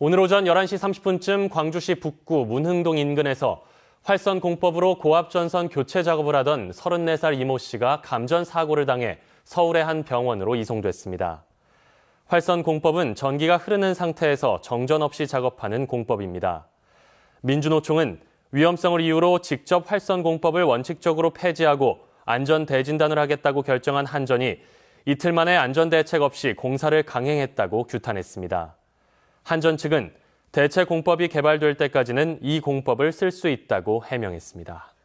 오늘 오전 11시 30분쯤 광주시 북구 문흥동 인근에서 활선 공법으로 고압전선 교체 작업을 하던 34살 이모 씨가 감전 사고를 당해 서울의 한 병원으로 이송됐습니다. 활선 공법은 전기가 흐르는 상태에서 정전 없이 작업하는 공법입니다. 민주노총은 위험성을 이유로 직접 활선 공법을 원칙적으로 폐지하고 안전 대진단을 하겠다고 결정한 한전이 이틀 만에 안전 대책 없이 공사를 강행했다고 규탄했습니다. 한전 측은 대체 공법이 개발될 때까지는 이 공법을 쓸 수 있다고 해명했습니다.